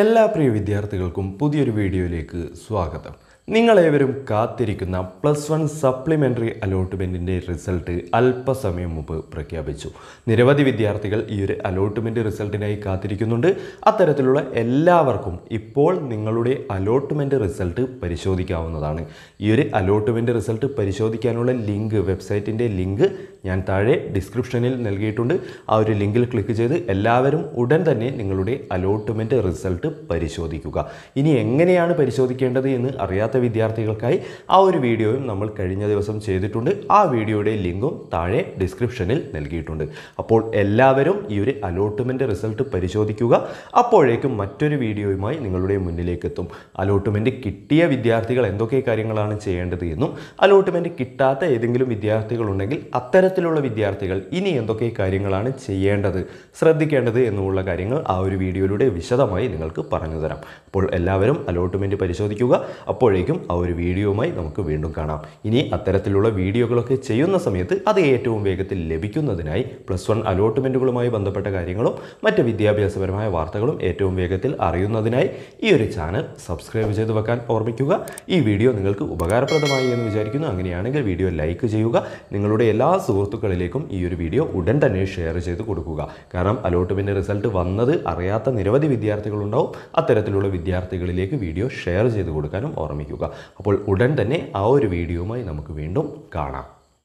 എല്ലാ പ്രിയ വിദ്യാർത്ഥികൾക്കും പുതിയൊരു വീഡിയോയിലേക്ക് സ്വാഗതം നിങ്ങളേവരും കാത്തിരിക്കുന്ന പ്ലസ് വൺ സപ്ലിമെൻ്ററി അലോട്ട്മെൻറ്റിൻ്റെ റിസൾട്ട് അല്പസമയം മുമ്പ് പ്രഖ്യാപിച്ചു നിരവധി വിദ്യാർത്ഥികൾ ഈ ഒരു അലോട്ട്മെൻ്റ് റിസൾട്ടിനായി കാത്തിരിക്കുന്നുണ്ട് അത്തരത്തിലുള്ള എല്ലാവർക്കും ഇപ്പോൾ നിങ്ങളുടെ അലോട്ട്മെൻറ്റ് റിസൾട്ട് പരിശോധിക്കാവുന്നതാണ് ഈ ഒരു അലോട്ട്മെൻ്റ് റിസൾട്ട് പരിശോധിക്കാനുള്ള ലിങ്ക് വെബ്സൈറ്റിൻ്റെ ലിങ്ക് ഞാൻ താഴെ ഡിസ്ക്രിപ്ഷനിൽ നൽകിയിട്ടുണ്ട് ആ ഒരു ലിങ്കിൽ ക്ലിക്ക് ചെയ്ത് എല്ലാവരും ഉടൻ തന്നെ നിങ്ങളുടെ അലോട്ട്മെൻറ്റ് റിസൾട്ട് പരിശോധിക്കുക ഇനി എങ്ങനെയാണ് പരിശോധിക്കേണ്ടത് എന്ന് അറിയാത്ത അറിയാത്ത വിദ്യാർത്ഥികൾക്കായി ആ ഒരു വീഡിയോയും നമ്മൾ കഴിഞ്ഞ ദിവസം ചെയ്തിട്ടുണ്ട് ആ വീഡിയോയുടെ ലിങ്കും താഴെ ഡിസ്ക്രിപ്ഷനിൽ നൽകിയിട്ടുണ്ട് അപ്പോൾ എല്ലാവരും ഈ ഒരു അലോട്ട്മെൻറ്റ് റിസൾട്ട് പരിശോധിക്കുക അപ്പോഴേക്കും മറ്റൊരു വീഡിയോയുമായി നിങ്ങളുടെ മുന്നിലേക്ക് എത്തും അലോട്ട്മെൻറ്റ് കിട്ടിയ വിദ്യാർത്ഥികൾ എന്തൊക്കെ കാര്യങ്ങളാണ് ചെയ്യേണ്ടത് എന്നും അലോട്ട്മെൻറ്റ് കിട്ടാത്ത ഏതെങ്കിലും വിദ്യാർത്ഥികളുണ്ടെങ്കിൽ അത്തരത്തിലുള്ള വിദ്യാർത്ഥികൾ ഇനി എന്തൊക്കെ കാര്യങ്ങളാണ് ചെയ്യേണ്ടത് ശ്രദ്ധിക്കേണ്ടത് എന്നുമുള്ള കാര്യങ്ങൾ ആ ഒരു വീഡിയോയിലൂടെ വിശദമായി നിങ്ങൾക്ക് പറഞ്ഞു തരാം അപ്പോൾ എല്ലാവരും അലോട്ട്മെൻറ്റ് പരിശോധിക്കുക അപ്പോഴേക്കും അപ്പോഴേക്കും ആ ഒരു വീഡിയോയുമായി നമുക്ക് വീണ്ടും കാണാം ഇനി അത്തരത്തിലുള്ള വീഡിയോകളൊക്കെ ചെയ്യുന്ന സമയത്ത് അത് ഏറ്റവും വേഗത്തിൽ ലഭിക്കുന്നതിനായി പ്ലസ് വൺ അലോട്ട്മെൻറ്റുകളുമായി ബന്ധപ്പെട്ട കാര്യങ്ങളും മറ്റ് വിദ്യാഭ്യാസപരമായ വാർത്തകളും ഏറ്റവും വേഗത്തിൽ അറിയുന്നതിനായി ഈ ഒരു ചാനൽ സബ്സ്ക്രൈബ് ചെയ്ത് വെക്കാൻ ഓർമ്മിക്കുക ഈ വീഡിയോ നിങ്ങൾക്ക് ഉപകാരപ്രദമായി എന്ന് വിചാരിക്കുന്നു അങ്ങനെയാണെങ്കിൽ വീഡിയോ ലൈക്ക് ചെയ്യുക നിങ്ങളുടെ എല്ലാ സുഹൃത്തുക്കളിലേക്കും ഈ ഒരു വീഡിയോ ഉടൻ തന്നെ ഷെയർ ചെയ്ത് കൊടുക്കുക കാരണം അലോട്ട്മെൻറ്റ് റിസൾട്ട് വന്നത് അറിയാത്ത നിരവധി വിദ്യാർത്ഥികളുണ്ടാവും അത്തരത്തിലുള്ള വിദ്യാർത്ഥികളിലേക്ക് വീഡിയോ ഷെയർ ചെയ്ത് കൊടുക്കാനും ഓർമ്മിക്കുക ശ്രദ്ധിക്കുക അപ്പോൾ ഉടൻ തന്നെ ആ ഒരു വീഡിയോയുമായി നമുക്ക് വീണ്ടും കാണാം